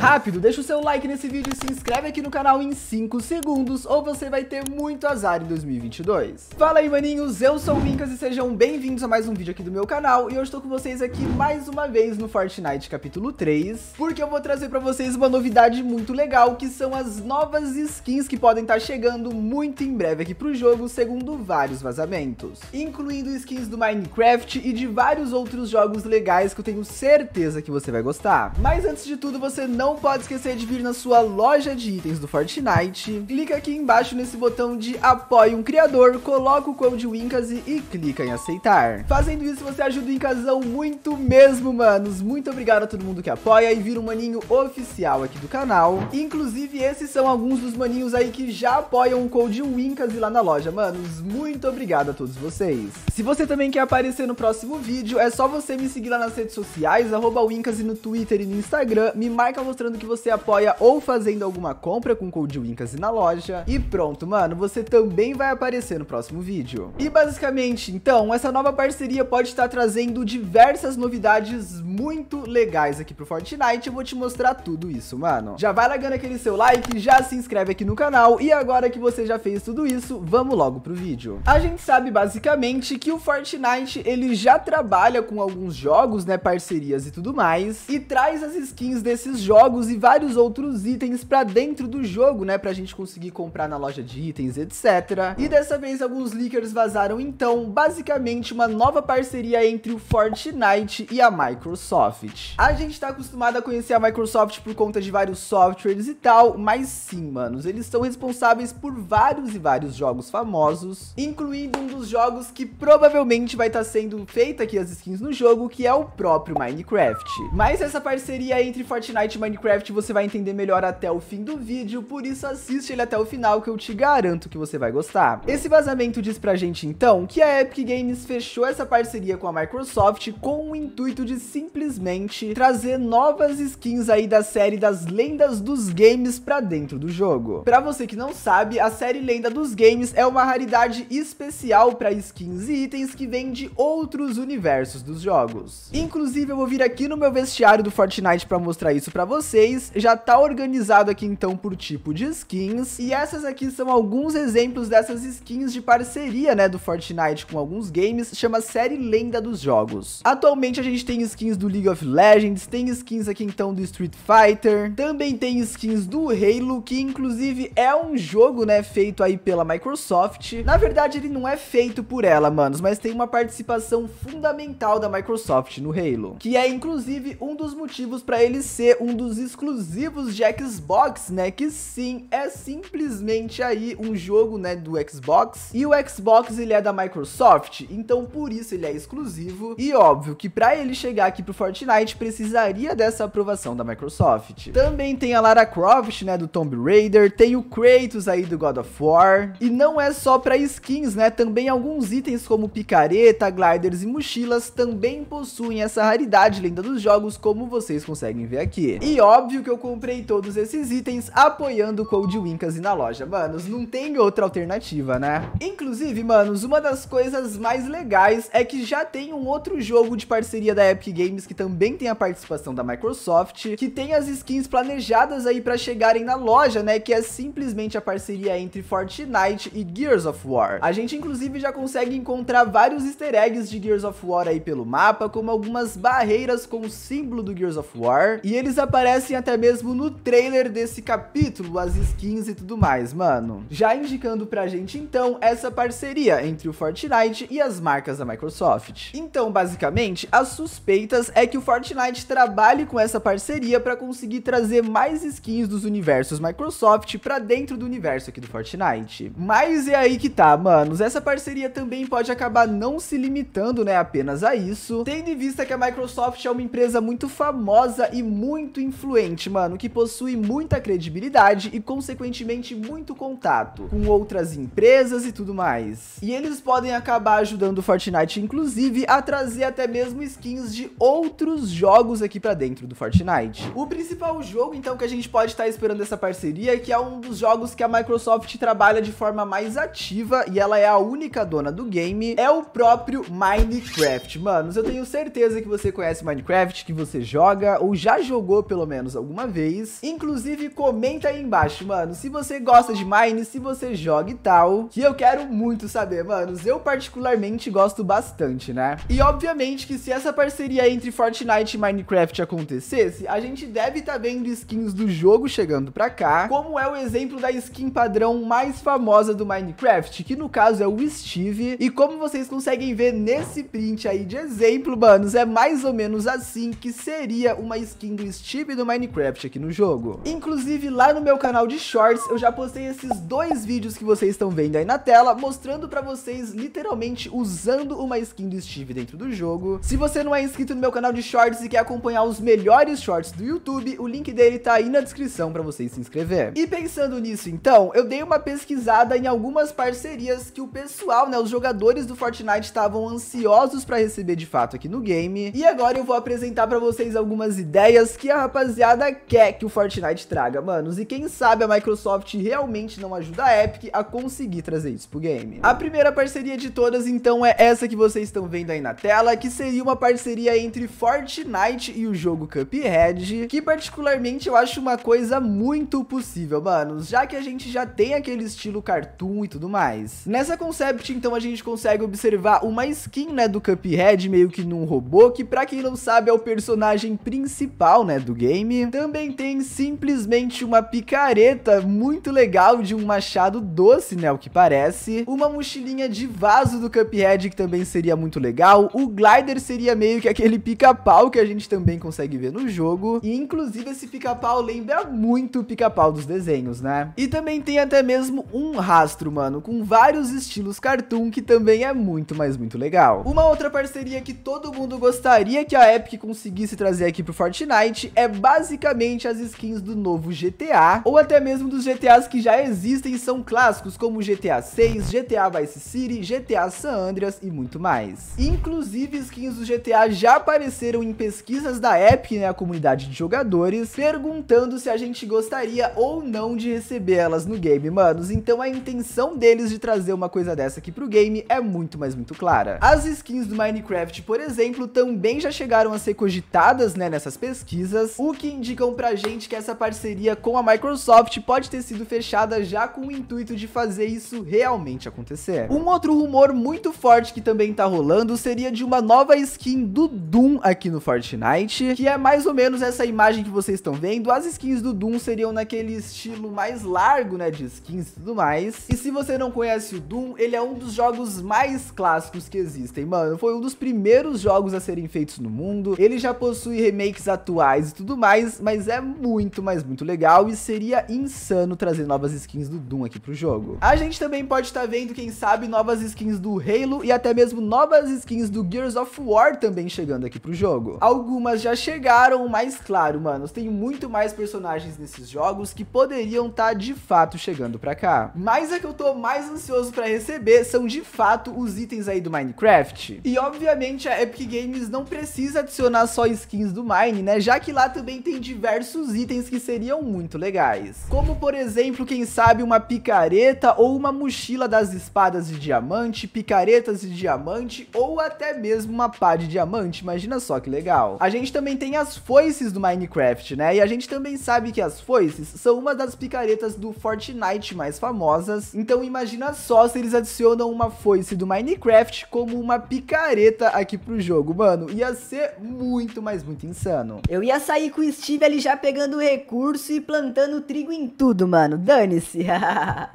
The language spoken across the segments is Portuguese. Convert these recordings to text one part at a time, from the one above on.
Rápido, deixa o seu like nesse vídeo e se inscreve aqui no canal em 5 segundos ou você vai ter muito azar em 2022. Fala aí, maninhos, eu sou o Vincas e sejam bem-vindos a mais um vídeo aqui do meu canal e hoje estou com vocês aqui mais uma vez no Fortnite capítulo 3, porque eu vou trazer pra vocês uma novidade muito legal, que são as novas skins que podem estar tá chegando muito em breve aqui pro jogo, segundo vários vazamentos, incluindo skins do Minecraft e de vários outros jogos legais que eu tenho certeza que você vai gostar. Mas antes de tudo, você não não pode esquecer de vir na sua loja de itens do Fortnite. Clica aqui embaixo nesse botão de apoie um criador, coloca o code Wincase e clica em aceitar. Fazendo isso, você ajuda o Incasão muito mesmo, manos. Muito obrigado a todo mundo que apoia e vira um maninho oficial aqui do canal. Inclusive, esses são alguns dos maninhos aí que já apoiam o code Wincase lá na loja, manos. Muito obrigado a todos vocês. Se você também quer aparecer no próximo vídeo, é só você me seguir lá nas redes sociais, arroba no Twitter e no Instagram. Me marca você mostrando que você apoia ou fazendo alguma compra com Code Wincas na loja. E pronto, mano, você também vai aparecer no próximo vídeo. E basicamente, então, essa nova parceria pode estar trazendo diversas novidades muito legais aqui pro Fortnite. Eu vou te mostrar tudo isso, mano. Já vai largando aquele seu like, já se inscreve aqui no canal. E agora que você já fez tudo isso, vamos logo pro vídeo. A gente sabe basicamente que o Fortnite, ele já trabalha com alguns jogos, né, parcerias e tudo mais. E traz as skins desses jogos jogos e vários outros itens para dentro do jogo, né? Pra gente conseguir comprar na loja de itens, etc. E dessa vez alguns leakers vazaram então, basicamente uma nova parceria entre o Fortnite e a Microsoft. A gente tá acostumado a conhecer a Microsoft por conta de vários softwares e tal, mas sim, manos, eles são responsáveis por vários e vários jogos famosos, incluindo um dos jogos que provavelmente vai estar tá sendo feita aqui as skins no jogo, que é o próprio Minecraft. Mas essa parceria entre Fortnite e Minecraft Minecraft você vai entender melhor até o fim do vídeo, por isso assiste ele até o final que eu te garanto que você vai gostar. Esse vazamento diz pra gente então que a Epic Games fechou essa parceria com a Microsoft com o intuito de simplesmente trazer novas skins aí da série das lendas dos games pra dentro do jogo. Pra você que não sabe, a série Lenda dos Games é uma raridade especial para skins e itens que vem de outros universos dos jogos. Inclusive eu vou vir aqui no meu vestiário do Fortnite pra mostrar isso pra você 6 já tá organizado aqui então por tipo de skins. E essas aqui são alguns exemplos dessas skins de parceria, né, do Fortnite com alguns games. Chama série Lenda dos Jogos. Atualmente a gente tem skins do League of Legends, tem skins aqui então do Street Fighter, também tem skins do Halo, que inclusive é um jogo, né, feito aí pela Microsoft. Na verdade ele não é feito por ela, manos, mas tem uma participação fundamental da Microsoft no Halo, que é inclusive um dos motivos para ele ser um dos exclusivos de Xbox, né? Que sim, é simplesmente aí um jogo, né, do Xbox. E o Xbox, ele é da Microsoft, então por isso ele é exclusivo. E óbvio que para ele chegar aqui pro Fortnite, precisaria dessa aprovação da Microsoft. Também tem a Lara Croft, né, do Tomb Raider, tem o Kratos aí do God of War. E não é só para skins, né? Também alguns itens como picareta, gliders e mochilas também possuem essa raridade lenda dos jogos, como vocês conseguem ver aqui. E ó, óbvio que eu comprei todos esses itens apoiando o Code Wincas na loja. Manos, não tem outra alternativa, né? Inclusive, manos, uma das coisas mais legais é que já tem um outro jogo de parceria da Epic Games que também tem a participação da Microsoft, que tem as skins planejadas aí para chegarem na loja, né? Que é simplesmente a parceria entre Fortnite e Gears of War. A gente, inclusive, já consegue encontrar vários easter eggs de Gears of War aí pelo mapa, como algumas barreiras com o símbolo do Gears of War, e eles aparecem aparecem até mesmo no trailer desse capítulo, as skins e tudo mais, mano. Já indicando pra gente, então, essa parceria entre o Fortnite e as marcas da Microsoft. Então, basicamente, as suspeitas é que o Fortnite trabalhe com essa parceria para conseguir trazer mais skins dos universos Microsoft para dentro do universo aqui do Fortnite. Mas é aí que tá, manos, essa parceria também pode acabar não se limitando, né, apenas a isso, tendo em vista que a Microsoft é uma empresa muito famosa e muito influente influente, mano, que possui muita credibilidade e, consequentemente, muito contato com outras empresas e tudo mais. E eles podem acabar ajudando o Fortnite, inclusive, a trazer até mesmo skins de outros jogos aqui pra dentro do Fortnite. O principal jogo, então, que a gente pode estar tá esperando essa parceria, que é um dos jogos que a Microsoft trabalha de forma mais ativa e ela é a única dona do game, é o próprio Minecraft. Manos, eu tenho certeza que você conhece Minecraft, que você joga ou já jogou pelo menos alguma vez. Inclusive, comenta aí embaixo, mano, se você gosta de Mine, se você joga e tal, que eu quero muito saber, manos. Eu particularmente gosto bastante, né? E obviamente que se essa parceria entre Fortnite e Minecraft acontecesse, a gente deve estar tá vendo skins do jogo chegando pra cá, como é o exemplo da skin padrão mais famosa do Minecraft, que no caso é o Steve, e como vocês conseguem ver nesse print aí de exemplo, manos, é mais ou menos assim que seria uma skin do Steve do Minecraft aqui no jogo. Inclusive, lá no meu canal de Shorts, eu já postei esses dois vídeos que vocês estão vendo aí na tela, mostrando pra vocês, literalmente, usando uma skin do Steve dentro do jogo. Se você não é inscrito no meu canal de Shorts e quer acompanhar os melhores Shorts do YouTube, o link dele tá aí na descrição pra você se inscrever. E pensando nisso, então, eu dei uma pesquisada em algumas parcerias que o pessoal, né, os jogadores do Fortnite estavam ansiosos pra receber de fato aqui no game. E agora eu vou apresentar pra vocês algumas ideias que a rapaziada rapaziada quer que o Fortnite traga, manos. E quem sabe a Microsoft realmente não ajuda a Epic a conseguir trazer isso pro game. A primeira parceria de todas, então, é essa que vocês estão vendo aí na tela, que seria uma parceria entre Fortnite e o jogo Cuphead, que particularmente eu acho uma coisa muito possível, manos, já que a gente já tem aquele estilo cartoon e tudo mais. Nessa concept, então, a gente consegue observar uma skin, né, do Cuphead, meio que num robô, que pra quem não sabe é o personagem principal, né, do game, game. Também tem simplesmente uma picareta muito legal de um machado doce, né, o que parece. Uma mochilinha de vaso do Cuphead, que também seria muito legal. O glider seria meio que aquele pica-pau que a gente também consegue ver no jogo. E, inclusive, esse pica-pau lembra muito o pica-pau dos desenhos, né? E também tem até mesmo um rastro, mano, com vários estilos cartoon, que também é muito, mas muito legal. Uma outra parceria que todo mundo gostaria que a Epic conseguisse trazer aqui pro Fortnite é basicamente as skins do novo GTA, ou até mesmo dos GTAs que já existem e são clássicos, como GTA 6, GTA Vice City, GTA San Andreas e muito mais. Inclusive, skins do GTA já apareceram em pesquisas da Epic, né, a comunidade de jogadores, perguntando se a gente gostaria ou não de receber elas no game, manos. Então a intenção deles de trazer uma coisa dessa aqui pro game é muito, mas muito clara. As skins do Minecraft, por exemplo, também já chegaram a ser cogitadas, né, nessas pesquisas, o que indicam pra gente que essa parceria com a Microsoft pode ter sido fechada já com o intuito de fazer isso realmente acontecer. Um outro rumor muito forte que também tá rolando seria de uma nova skin do Doom aqui no Fortnite, que é mais ou menos essa imagem que vocês estão vendo. As skins do Doom seriam naquele estilo mais largo, né, de skins e tudo mais. E se você não conhece o Doom, ele é um dos jogos mais clássicos que existem, mano. Foi um dos primeiros jogos a serem feitos no mundo. Ele já possui remakes atuais e tudo mais, demais, mas é muito, mas muito legal e seria insano trazer novas skins do Doom aqui pro jogo. A gente também pode estar tá vendo, quem sabe, novas skins do Halo e até mesmo novas skins do Gears of War também chegando aqui pro jogo. Algumas já chegaram, mas claro, mano, tem muito mais personagens nesses jogos que poderiam estar tá, de fato chegando pra cá. Mas a que eu tô mais ansioso pra receber são de fato os itens aí do Minecraft. E obviamente a Epic Games não precisa adicionar só skins do Mine, né, já que lá também também tem diversos itens que seriam muito legais. Como, por exemplo, quem sabe uma picareta ou uma mochila das espadas de diamante, picaretas de diamante ou até mesmo uma pá de diamante. Imagina só que legal. A gente também tem as foices do Minecraft, né? E a gente também sabe que as foices são uma das picaretas do Fortnite mais famosas. Então imagina só se eles adicionam uma foice do Minecraft como uma picareta aqui pro jogo, mano. Ia ser muito, mas muito insano. Eu ia sair com com o Steve ali já pegando recurso e plantando trigo em tudo, mano. Dane-se.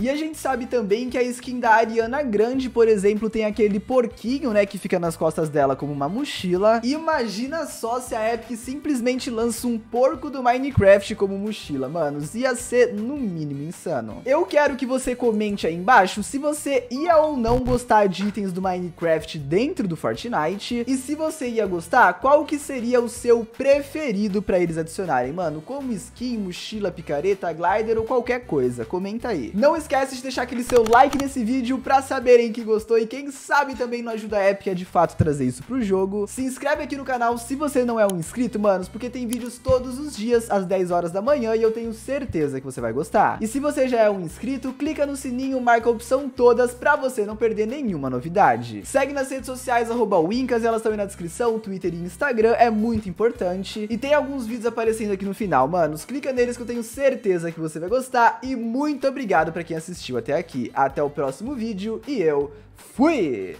e a gente sabe também que a skin da Ariana Grande, por exemplo, tem aquele porquinho, né, que fica nas costas dela como uma mochila. Imagina só se a Epic simplesmente lança um porco do Minecraft como mochila, mano. Ia ser, no mínimo, insano. Eu quero que você comente aí embaixo se você ia ou não gostar de itens do Minecraft dentro do Fortnite. E se você ia gostar, qual que seria o seu preferido pra ele eles adicionarem, mano, como skin, mochila, picareta, glider ou qualquer coisa. Comenta aí. Não esquece de deixar aquele seu like nesse vídeo pra saberem que gostou e quem sabe também não ajuda a Epic a de fato trazer isso pro jogo. Se inscreve aqui no canal se você não é um inscrito, manos, porque tem vídeos todos os dias às 10 horas da manhã e eu tenho certeza que você vai gostar. E se você já é um inscrito, clica no sininho, marca a opção todas pra você não perder nenhuma novidade. Segue nas redes sociais, arroba Wincas, elas estão aí na descrição, Twitter e Instagram, é muito importante. E tem alguns vídeos vídeos aparecendo aqui no final, manos. Clica neles que eu tenho certeza que você vai gostar. E muito obrigado pra quem assistiu até aqui. Até o próximo vídeo e eu fui!